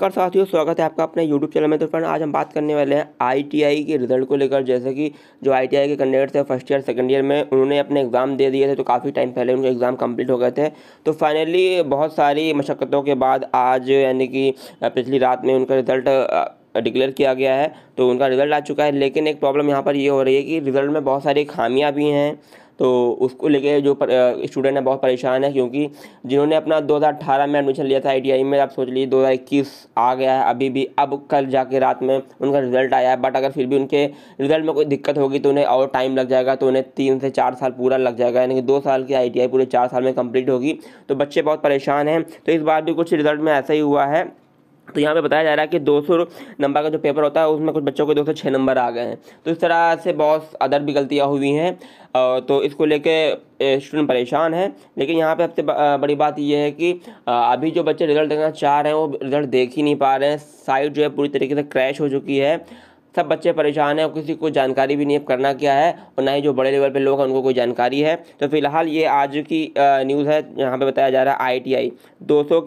कर साथियों स्वागत है आपका अपने YouTube चैनल में तो फ्रेंड आज हम बात करने वाले हैं आई के रिजल्ट को लेकर जैसे कि जो आई के कैंडिडेट्स हैं फर्स्ट ईयर सेकंड ईयर में उन्होंने अपने एग्ज़ाम दे दिए थे तो काफ़ी टाइम पहले उनके एग्ज़ाम कंप्लीट हो गए थे तो फाइनली बहुत सारी मशक्क़तों के बाद आज यानी कि पिछली रात में उनका रिजल्ट डिक्लेयर किया गया है तो उनका रिजल्ट आ चुका है लेकिन एक प्रॉब्लम यहाँ पर ये हो रही है कि रिजल्ट में बहुत सारी खामियाँ भी हैं तो उसको लेके जो स्टूडेंट है बहुत परेशान है क्योंकि जिन्होंने अपना 2018 में एडमिशन लिया था आईटीआई में आप सोच लीजिए 2021 आ गया है अभी भी अब कल जाके रात में उनका रिजल्ट आया है बट अगर फिर भी उनके रिजल्ट में कोई दिक्कत होगी तो उन्हें और टाइम लग जाएगा तो उन्हें तीन से चार साल पूरा लग जाएगा यानी कि दो साल की आई पूरे चार साल में कम्प्लीट होगी तो बच्चे बहुत परेशान हैं तो इस बार भी कुछ रिजल्ट में ऐसा ही हुआ है तो यहाँ पे बताया जा रहा है कि 200 नंबर का जो पेपर होता है उसमें कुछ बच्चों के 206 नंबर आ गए हैं तो इस तरह से बहुत अदर भी गलतियाँ हुई हैं तो इसको लेके स्टूडेंट परेशान हैं लेकिन यहाँ पे सबसे बड़ी बात यह है कि अभी जो बच्चे रिज़ल्ट देखना चाह रहे हैं वो रिज़ल्ट देख ही नहीं पा रहे हैं साइट जो है पूरी तरीके से क्रैश हो चुकी है सब बच्चे परेशान हैं किसी को जानकारी भी नहीं है करना क्या है और ना ही जो बड़े लेवल पर लोग हैं उनको कोई जानकारी है तो फिलहाल ये आज की न्यूज़ है यहाँ पर बताया जा रहा है आई टी आई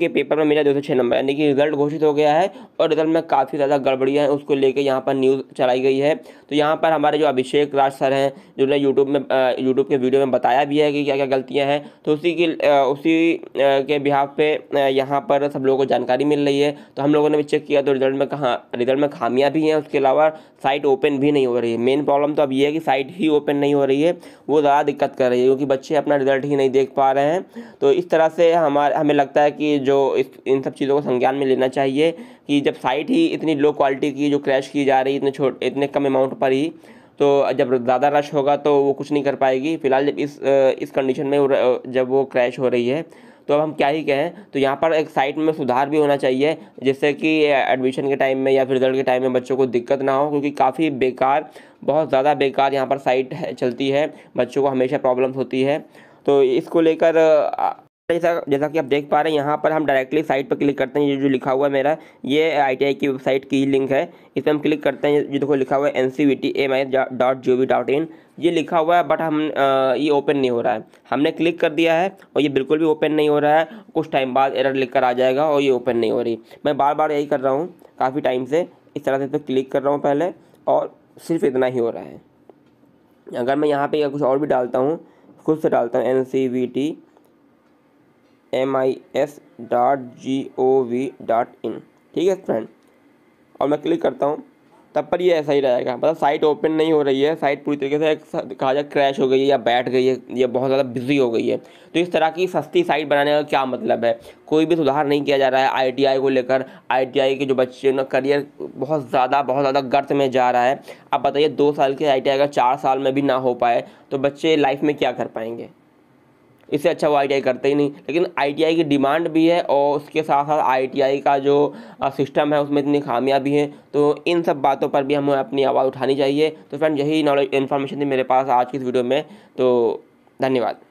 के पेपर में मिला दो नंबर यानी कि रिजल्ट घोषित हो गया है और रिजल्ट में काफ़ी ज़्यादा गड़बड़ियाँ हैं उसको लेकर यहाँ पर न्यूज़ चलाई गई है तो यहाँ पर हमारे जो अभिषेक राज सर हैं जिन्होंने यूट्यूब में यूट्यूब के वीडियो में बताया भी है कि क्या क्या गलतियाँ हैं तो उसी की उसी के बिहाव पे यहाँ पर सब लोगों को जानकारी मिल रही है तो हम लोगों ने भी चेक किया तो रिजल्ट में कहाँ रिजल्ट में खामियाँ भी हैं उसके अलावा साइट ओपन भी नहीं हो रही है मेन प्रॉब्लम तो अब ये है कि साइट ही ओपन नहीं हो रही है वो ज़्यादा दिक्कत कर रही है क्योंकि बच्चे अपना रिजल्ट ही नहीं देख पा रहे हैं तो इस तरह से हमारे हमें लगता है कि जो इस इन सब चीज़ों को संज्ञान में लेना चाहिए कि जब साइट ही इतनी लो क्वालिटी की जो क्रैश की जा रही है इतने छोटे इतने कम अमाउंट पर ही तो जब ज़्यादा रश होगा तो वो कुछ नहीं कर पाएगी फिलहाल जब इस इस कंडीशन में जब वो क्रैश हो रही है तो अब हम क्या ही कहें तो यहाँ पर एक साइट में सुधार भी होना चाहिए जिससे कि एडमिशन के टाइम में या फिर रिजल्ट के टाइम में बच्चों को दिक्कत ना हो क्योंकि काफ़ी बेकार बहुत ज़्यादा बेकार यहाँ पर साइट चलती है बच्चों को हमेशा प्रॉब्लम्स होती है तो इसको लेकर जैसा जैसा कि आप देख पा रहे हैं यहाँ पर हम डायरेक्टली साइट पर क्लिक करते हैं ये जो लिखा हुआ है मेरा ये आईटीआई की वेबसाइट की लिंक है इस पर हम क्लिक करते हैं जो देखो लिखा हुआ है N C V T M I dot G O V dot in ये लिखा हुआ है बट हम आ, ये ओपन नहीं हो रहा है हमने क्लिक कर दिया है और ये बिल्कुल भी ओपन नहीं हो रहा है कुछ टाइम बाद एरर लिख कर आ जाएगा और ये ओपन नहीं हो रही मैं बार बार यही कर रहा हूँ काफ़ी टाइम से इस तरह से तो क्लिक कर रहा हूँ पहले और सिर्फ इतना ही हो रहा है अगर मैं यहाँ पर कुछ और भी डालता हूँ खुद से डालता हूँ N C V T M I S dot G O V dot in ठीक है फ्रेंड और मैं क्लिक करता हूँ तब पर ये ऐसा ही रहेगा मतलब साइट ओपन नहीं हो रही है साइट पूरी तरीके से एक कहा जाए क्रैश हो गई है या बैठ गई है या बहुत ज़्यादा बिजी हो गई है तो इस तरह की सस्ती साइट बनाने का क्या मतलब है कोई भी सुधार नहीं किया जा रहा है आईटीआई को लेकर आईटीआई के जो बच्चे ना करियर बहुत ज़्यादा बहुत ज़्यादा गर्त में जा रहा है अब बताइए दो साल के आई का चार साल में भी ना हो पाए तो बच्चे लाइफ में क्या कर पाएंगे इससे अच्छा वो आई करते ही नहीं लेकिन आई की डिमांड भी है और उसके साथ साथ आई का जो सिस्टम है उसमें इतनी खामियाँ भी हैं तो इन सब बातों पर भी हमें अपनी आवाज़ उठानी चाहिए तो फ्रेंड यही नॉलेज इन्फॉर्मेशन थी मेरे पास आज की इस वीडियो में तो धन्यवाद